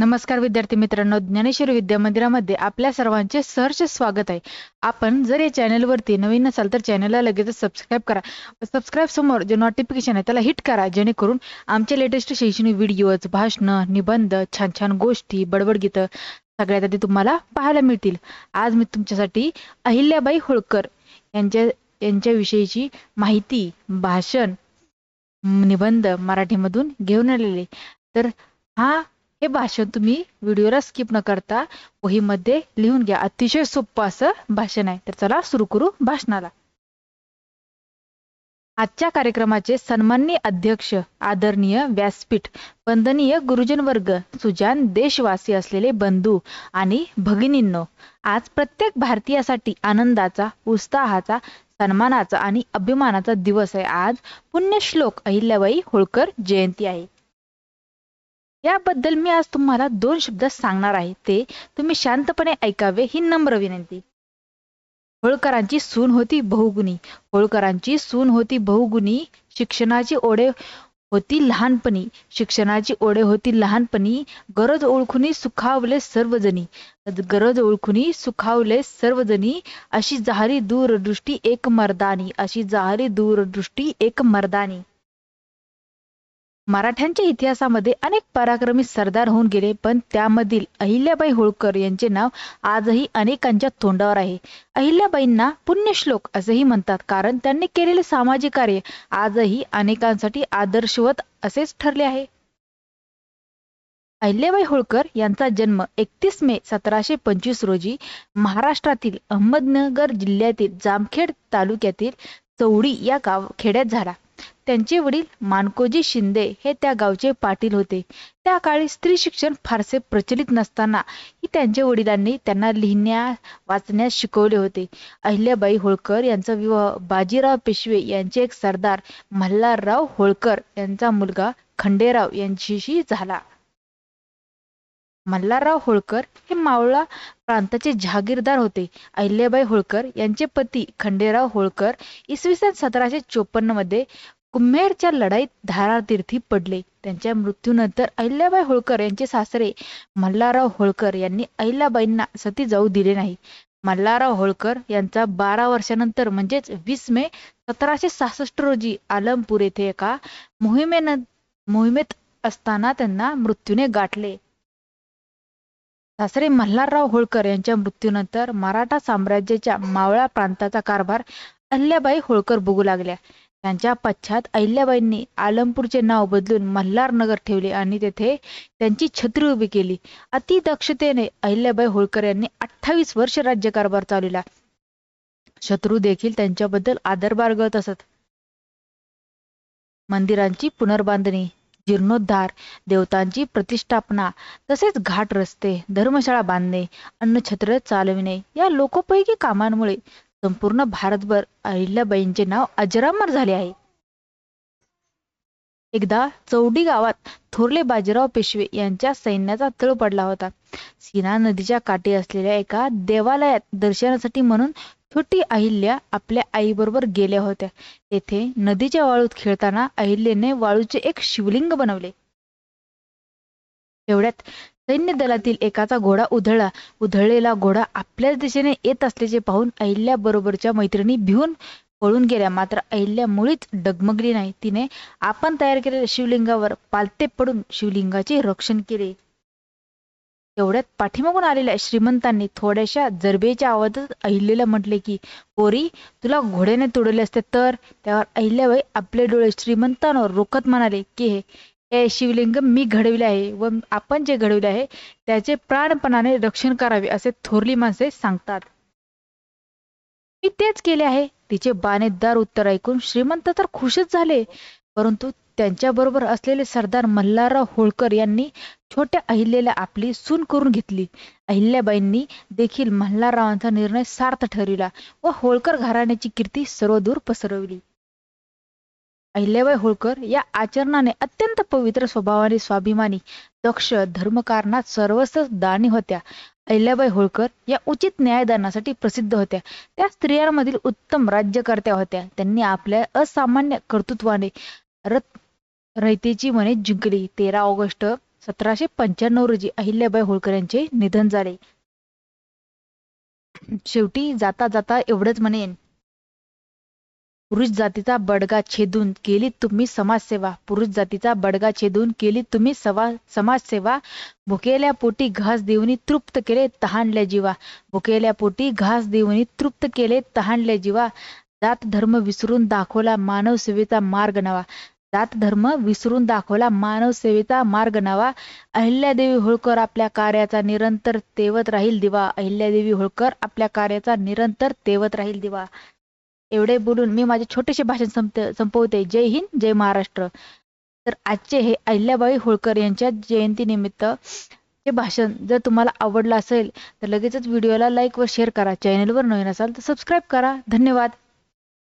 नमस्कार विद्यार्थी मित्रांनो ज्ञानेश्वर विद्या मंदिरामध्ये आपल्या सर्वांचे सहर्ष स्वागत आहे आपण जर या चॅनलवरती नवीन नसाल तर चॅनलला लगेच सबस्क्राईब करा सबस्क्राईब समोर जे नोटिफिकेशन आहे त्याला हिट करा जेणेकरून आमचे लेटेस्ट शैक्षणिक व्हिडिओज भाषण निबंध छान छान गोष्टी बडबड सगळ्यात आधी तुम्हाला पाहायला मिळतील आज मी तुमच्यासाठी अहिल्याबाई होळकर यांच्या यांच्याविषयीची माहिती भाषण निबंध मराठीमधून घेऊन आलेले तर हा हे भाषण तुम्ही व्हिडिओला स्किप न करता वहीमध्ये लिहून घ्या अतिशय सोपं असं भाषण आहे तर चला सुरू करू भाषणाला आजच्या कार्यक्रमाचे सन्माननीय अध्यक्ष आदरणीय व्यासपीठ वंदनीय गुरुजन वर्ग सुजान देशवासी असलेले बंधू आणि भगिनींनो आज प्रत्येक भारतीयासाठी आनंदाचा उत्साहाचा सन्मानाचा आणि अभिमानाचा दिवस आहे आज पुण्यश्लोक अहिल्याबाई होळकर जयंती आहे याबद्दल मी आज तुम्हाला दोन शब्द सांगणार आहे ते तुम्ही शांतपणे ऐकावे ही नम्र विनंती होळकरांची सून होती बहुगुणी होळकरांची सून होती बहुगुणी शिक्षणाची ओढे होती लहानपणी शिक्षणाची ओढे होती लहानपणी गरज ओळखुनी सुखावले सर्वजणी गरज ओळखुनी सुखावले सर्वजणी अशी जहारी दूरदृष्टी एक मर्दानी अशी जहारी दूरदृष्टी एक मर्दानी मराठ्यांच्या इतिहासामध्ये अनेक पराक्रमी सरदार होऊन गेले पण त्यामधील अहिल्याबाई होळकर यांचे नाव आजही अनेकांच्या तोंडावर आहे अहिल्याबाईंना पुण्यश्लोक असेही म्हणतात कारण त्यांनी केलेले सामाजिक कार्य आजही अनेकांसाठी आदर्शवत असेच ठरले आहे अहिल्याबाई होळकर यांचा जन्म एकतीस मे सतराशे पंचवीस रोजी महाराष्ट्रातील अहमदनगर जिल्ह्यातील जामखेड तालुक्यातील चौडी या गाव खेड्यात झाला त्यांचे वडील मानकोजी शिंदे हे त्या गावचे पाटील होते त्या काळी स्त्री शिक्षण फारसे प्रचलित नसताना ही त्यांच्या वडिलांनी त्यांना लिहिण्या वाचण्यास शिकवले होते अहिल्याबाई होळकर यांचा विवाह बाजीराव पेशवे यांचे एक सरदार मल्हारराव होळकर यांचा मुलगा खंडेराव यांच्याशी झाला मल्हारराव होळकर हे मावळा प्रांताचे जहागीरदार होते अहिल्याबाई होळकर यांचे पती खंडेराव होळकर इसवी सन सतराशे चोपन्न मध्ये कुंभेरच्या लढाईत धारातीर्थी पडले त्यांच्या मृत्यूनंतर अहिल्याबाई होळकर यांचे सासरे मल्हारराव होळकर यांनी अहिल्याबाईंना सती जाऊ दिले नाही मल्हारराव होळकर यांचा बारा वर्षानंतर म्हणजेच वीस मे सतराशे सहासष्ट रोजी आलमपूर येथे एका मोहिमेन मोहिमेत असताना त्यांना मृत्यूने गाठले सासरे मल्हारराव होळकर यांच्या मृत्यूनंतर मराठा साम्राज्याच्या मावळा प्रांताचा कारभार अहिल्याबाई होळकर बघू लागल्या त्यांच्या पश्चात अहिल्याबाईंनी आलमपूरचे नाव बदलून मल्हारनगर ठेवले आणि तेथे त्यांची छत्री उभी केली अति दक्षतेने अहिल्याबाई होळकर यांनी अठ्ठावीस वर्ष राज्यकारभार चालविला शत्रू देखील त्यांच्याबद्दल आदर बाळगत असत मंदिरांची पुनर्बांधणी जीर्णोद्धार देवतांची प्रतिष्ठापना तसेच घाट रस्ते धर्मशाळा बांधणे अन्नछत्र चालविणे या लोकोपयोगी कामांमुळे संपूर्ण भारतभर अहिल्याबाईंचे नाव अजरामर झाले आहे एकदा चौडी गावात थोरले बाजीराव पेशवे यांच्या सैन्याचा तळ पडला होता सिना नदीच्या काठी असलेल्या एका देवालयात दर्शनासाठी म्हणून छोटी अहिल्या आपल्या आईबरोबर गेल्या होत्या तेथे नदीच्या वाळूत खेळताना अहिल्याने वाळूचे एक शिवलिंग बनवले एवढ्यात सैन्य दलातील एकाचा घोडा उधळला उधळलेला घोडा आपल्याच दिशेने येत असल्याचे पाहून बरोबरच्या मैत्रिणी भिवून पळून गेल्या मात्र अहिल्या मुळीच डगमगली नाही तिने आपण तयार केलेल्या शिवलिंगावर पालते पडून शिवलिंगाचे रक्षण केले एवढ्यात पाठीमागून आलेल्या श्रीमंतांनी थोड्याशा जरबेच्या आवाजात अहिल्याला म्हटले की कोरी तुला घोड्याने तुडवले असते तर त्यावर अहिल्याबाई आपले डोळे श्रीमंतांवर रोखत म्हणाले की हे हे शिवलिंग मी घडविले आहे व आपण जे घडविले आहे त्याचे प्राणपणाने रक्षण करावे असे थोरली माणसे सांगतात मी तेच केले आहे तिचे बाणेदार उत्तर ऐकून श्रीमंत तर खुशच झाले परंतु त्यांच्याबरोबर असलेले सरदार मल्हारराव होळकर यांनी छोट्या अहिल्याला आपली सून करून घेतली अहिल्याबाईंनी देखील मल्हाररावांचा निर्णय सार्थ ठरविला व होळकर घराण्याची कीर्ती सर्वदूर पसरवली अहिल्याबाई होळकर या आचरणाने अत्यंत पवित्र स्वभावाने स्वाभिमानी दक्ष धर्मकारणात सर्वस्व दानी होत्या अहिल्याबाई होळकर या उचित न्यायदानासाठी प्रसिद्ध होत्या त्या स्त्रियांमधील उत्तम राज्यकर्त्या होत्या त्यांनी आपल्या असामान्य कर्तृत्वाने रत रहितेची मने जिंकली तेरा ऑगस्ट सतराशे पंच्याण्णव रोजी अहिल्याबाई होळकर यांचे निधन झाले शेवटी जाता जाता एवढंच म्हणेन पुरुष जातीचा बडगा छेदून केली तुम्ही समाजसेवा पुरुष जातीचा बडगा छेदून केली तुम्ही सवा समाजसेवा भुकेल्या पोटी घास देऊनी तृप्त केले तहानल्या जीवा भुकेल्या पोटी घास देऊनी तृप्त केले तहानल्या जीवा जात धर्म विसरून दाखवला मानव सेवेचा मार्ग नवा जात धर्म विसरून दाखवला मानव सेवेचा मार्ग नवा अहिल्यादेवी होळकर आपल्या कार्याचा निरंतर तेवत राहील दिवा अहिल्यादेवी होळकर आपल्या कार्याचा निरंतर तेवत राहील दिवा एवढे बोलून मी माझे छोटेसे भाषण संपवते जय हिंद जय महाराष्ट्र तर आजचे हे अहिल्याबाई होळकर यांच्या निमित्त हे भाषण जर तुम्हाला आवडलं असेल तर लगेचच व्हिडिओला लाईक व शेअर करा चॅनलवर नवीन असाल तर सबस्क्राईब करा धन्यवाद